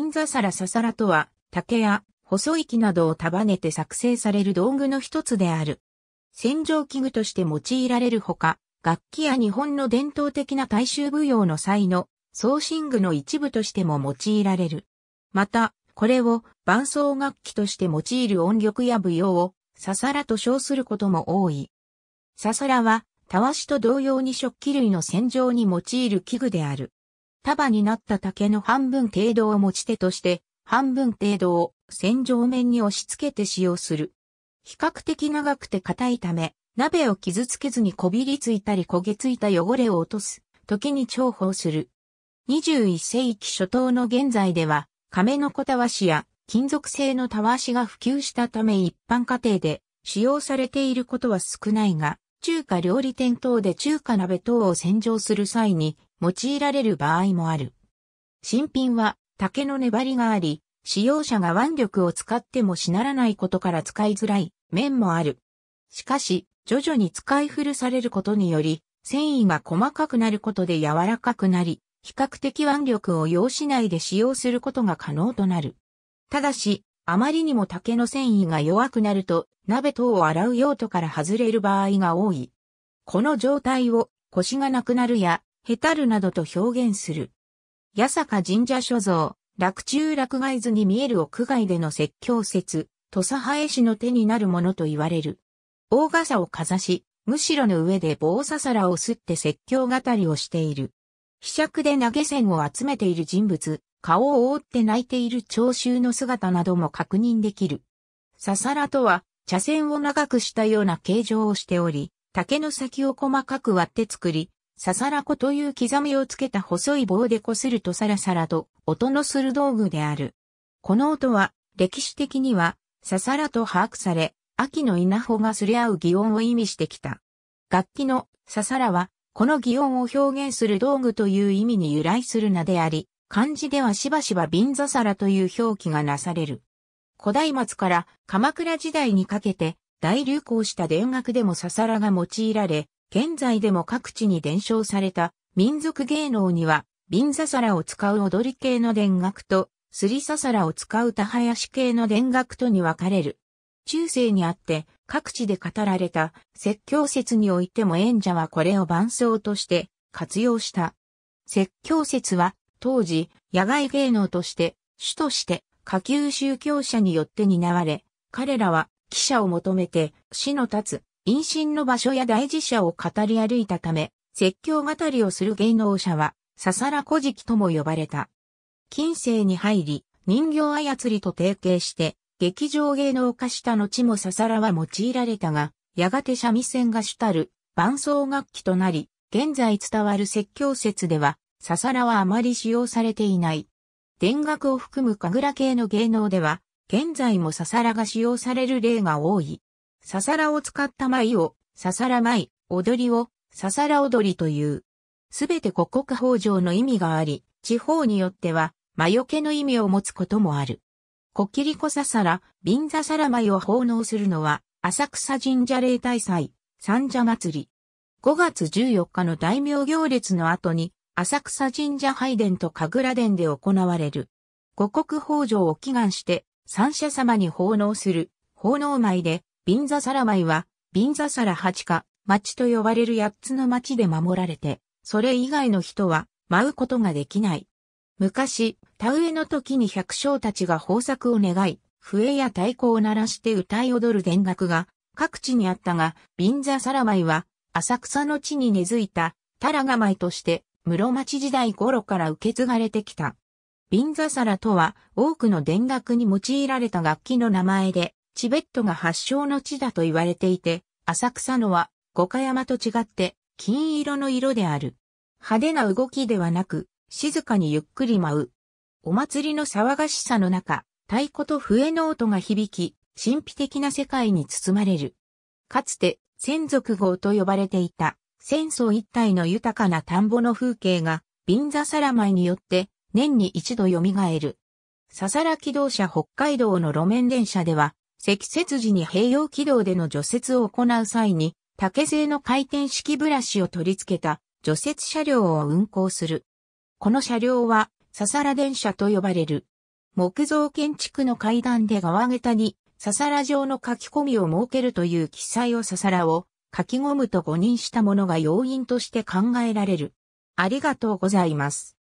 ンザサラササラとは、竹や細い木などを束ねて作成される道具の一つである。洗浄器具として用いられるほか、楽器や日本の伝統的な大衆舞踊の際の送信具の一部としても用いられる。また、これを伴奏楽器として用いる音曲や舞踊をササラと称することも多い。ササラは、たわしと同様に食器類の洗浄に用いる器具である。束になった竹の半分程度を持ち手として、半分程度を線浄面に押し付けて使用する。比較的長くて硬いため、鍋を傷つけずにこびりついたり焦げついた汚れを落とす、時に重宝する。21世紀初頭の現在では、亀の子たわしや金属製のたわしが普及したため一般家庭で使用されていることは少ないが、中華料理店等で中華鍋等を洗浄する際に用いられる場合もある。新品は竹の粘りがあり、使用者が腕力を使ってもしならないことから使いづらい面もある。しかし、徐々に使い古されることにより、繊維が細かくなることで柔らかくなり、比較的腕力を要しないで使用することが可能となる。ただし、あまりにも竹の繊維が弱くなると、鍋等を洗う用途から外れる場合が多い。この状態を、腰がなくなるや、ヘタルなどと表現する。八坂神社所蔵、落中落外図に見える屋外での説教説、土佐ハエの手になるものと言われる。大傘をかざし、むしろの上で棒ささらをすって説教語りをしている。被尺で投げ銭を集めている人物、顔を覆って泣いている聴衆の姿なども確認できる。ささらとは、茶筅を長くしたような形状をしており、竹の先を細かく割って作り、ささらこという刻みをつけた細い棒でこするとサラサラと音のする道具である。この音は歴史的にはささらと把握され、秋の稲穂がすれ合う擬音を意味してきた。楽器のささらはこの擬音を表現する道具という意味に由来する名であり、漢字ではしばしば瓶座皿という表記がなされる。古代末から鎌倉時代にかけて大流行した田楽でもささらが用いられ、現在でも各地に伝承された民族芸能には、瓶ササラを使う踊り系の田楽と、すりササラを使う田林系の田楽とに分かれる。中世にあって各地で語られた説教説においても演者はこれを伴奏として活用した。説教説は当時野外芸能として主として下級宗教者によって担われ、彼らは記者を求めて死の立つ陰心の場所や大事者を語り歩いたため、説教語りをする芸能者は、ささら古事記とも呼ばれた。近世に入り、人形操りと提携して、劇場芸能化した後もささらは用いられたが、やがて三味線が主たる伴奏楽器となり、現在伝わる説教説では、ささらはあまり使用されていない。田楽を含む神楽系の芸能では、現在もささらが使用される例が多い。ささらを使った舞を、ささら舞、踊りを、ささら踊りという。すべて五国法上の意味があり、地方によっては、魔除けの意味を持つこともある。小切子コさサラ、ビさザ舞を奉納するのは、浅草神社例大祭、三社祭り。5月14日の大名行列の後に、浅草神社拝殿と神楽殿で行われる。五国法上を祈願して、三社様に奉納する、奉納舞で、ビンザサラマイは、ビンザサラ八か、町と呼ばれる八つの町で守られて、それ以外の人は、舞うことができない。昔、田植えの時に百姓たちが豊作を願い、笛や太鼓を鳴らして歌い踊る田楽が各地にあったが、ビンザサラマイは浅草の地に根付いたタラガマイとして室町時代頃から受け継がれてきた。ビンザサラとは多くの田楽に用いられた楽器の名前で、チベットが発祥の地だと言われていて、浅草のは五箇山と違って金色の色である。派手な動きではなく、静かにゆっくり舞う。お祭りの騒がしさの中、太鼓と笛の音が響き、神秘的な世界に包まれる。かつて、先族号と呼ばれていた、戦争一帯の豊かな田んぼの風景が、ビンザサラマイによって、年に一度蘇る。ささら機動車北海道の路面電車では、積雪時に併用軌道での除雪を行う際に、竹製の回転式ブラシを取り付けた除雪車両を運行する。この車両は、ササラ電車と呼ばれる。木造建築の階段で側桁に、ササラ状の書き込みを設けるという記載をササラを書き込むと誤認したものが要因として考えられる。ありがとうございます。